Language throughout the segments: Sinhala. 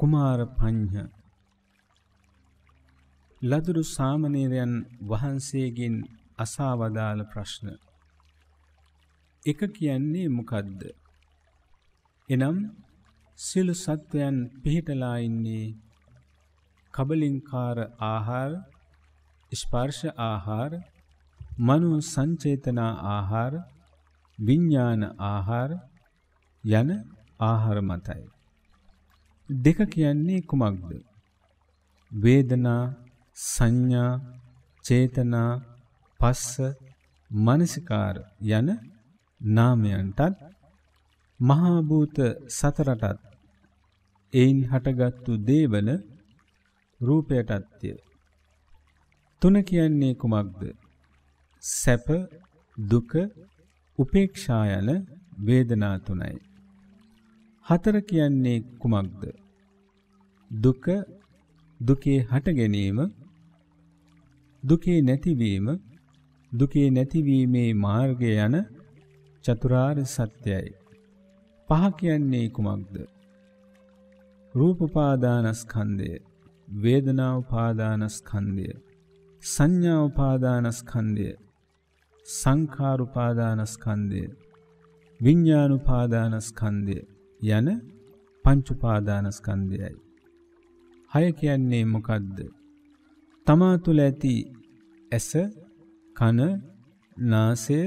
කුමාර පඤ්ඤ ලදරු සාමණේරයන් වහන්සේගෙන් අසාවදාළ ප්‍රශ්න එක කියන්නේ මොකද්ද එනම් සියලු සත්වයන් පිහිටලා ඉන්නේ කබලින්කාර ආහාර ස්පර්ශ ආහාර මනෝ සංචේතනා ආහාර විඥාන ආහාර යන ආහාර මතයි දෙක කියන්නේ කුමක්ද? වේදනා, සංඥා, චේතනා, පස්ස, මනසිකාර යන නාමයන්ටත් මහා භූත සතරටත් එයින් හටගත්තු දේවල රූපයටත්ය. තුන කියන්නේ කුමක්ද? සැප, දුක, උපේක්ෂා යන වේදනා තුනයි. හතර කියන්නේ කුමක්ද? දුක, දුකේ හට ගැනීම, දුකේ නැතිවීම, දුකේ නැතිවීමේ මාර්ගය යන චතුරාර්ය සත්‍යයයි. පහ කියන්නේ කුමක්ද? රූපපාදානස්කන්ධය, වේදනාපාදානස්කන්ධය, සංඥාපාදානස්කන්ධය, සංඛාරුපාදානස්කන්ධය, විඤ්ඤාණුපාදානස්කන්ධය යන පංච උපාදානස්කන්ධයයි. 6 කියන්නේ මොකද්ද? තමා තුළ ඇති ඇස, කන, නාසය,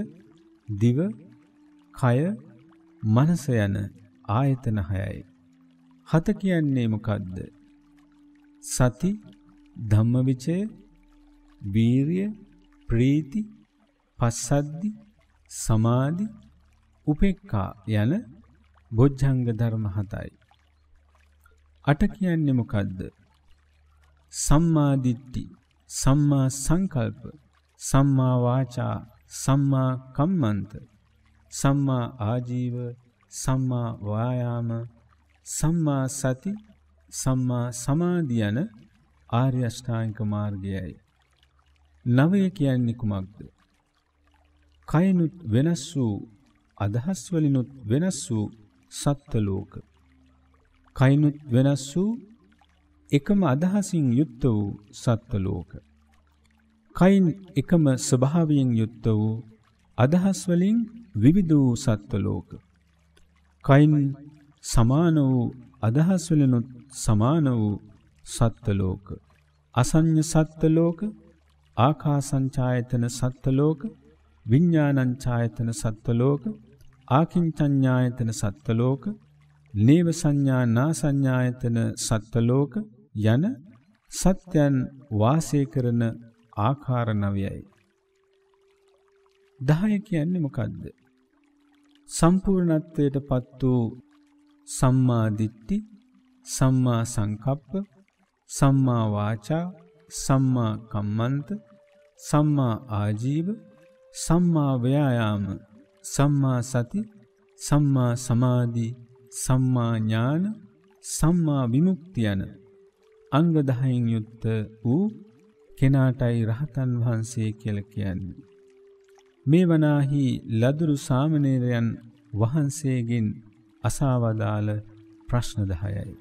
දිව, කය, මනස යන ආයතන 6යි. 7 කියන්නේ මොකද්ද? සති, ධම්මවිචය, වීරිය, ප්‍රීති, පස්සද්දි, සමාධි, උපේක්ඛා යන බොජ්ජංග ධර්ම 7යි. 8 කියන්නේ මොකද්ද? සම්මා දිට්ඨි, සම්මා සංකල්ප, සම්මා වාචා, සම්මා කම්මන්ත, සම්මා ආජීව, සම්මා වායාම, සම්මා සති, සම්මා සමාධි යන ආර්ය අෂ්ටාංග මාර්ගයයි. නවය කියන්නේ කුමක්ද? කයනුත් වෙනස් වූ අදහස් වලිනුත් වෙනස් වූ සත්ත්වලෝක. කයිනුත් වෙනස් වූ එකම අදහසින් යුක්ත වූ සත්ත්වලෝක. කයින් එකම ස්වභාවයෙන් යුක්ත වූ අදහස් වලින් විවිධ වූ සත්ත්වලෝක. කයින් සමාන වූ අදහස් වලිනුත් සමාන වූ සත්ත්වලෝක අසඤ්ඤ සත්ත්වලෝක ආකාසංචායතන සත්ත්වලෝක විඥානංචායතන සත්ත්වලෝක ආකින්චඤ්ඤායතන සත්ත්වලෝක, නේව සංඥා නා සංඥායතන සත්ත්වලෝක යන සත්‍යයන් වාසය කරන ආකාර නවයයි. 10 කියන්නේ මොකද්ද? සම්පූර්ණත්වයටපත් වූ සම්මා දිට්ඨි, සම්මා සංකප්ප, සම්මා වාචා, සම්මා කම්මන්ත, සම්මා ආජීව, සම්මා ව්‍යායාම සම්මා සති සම්මා සමාධී සම්මා ඥාන සම්මා විමුක්ති යන අංග 10න් යුක්ත වූ කෙනාටයි රහතන් වහන්සේ කියලා කියන්නේ. මේ වනාහි ලදරු සාමණේරයන් වහන්සේගෙන් අසාවදාල ප්‍රශ්න 10යි.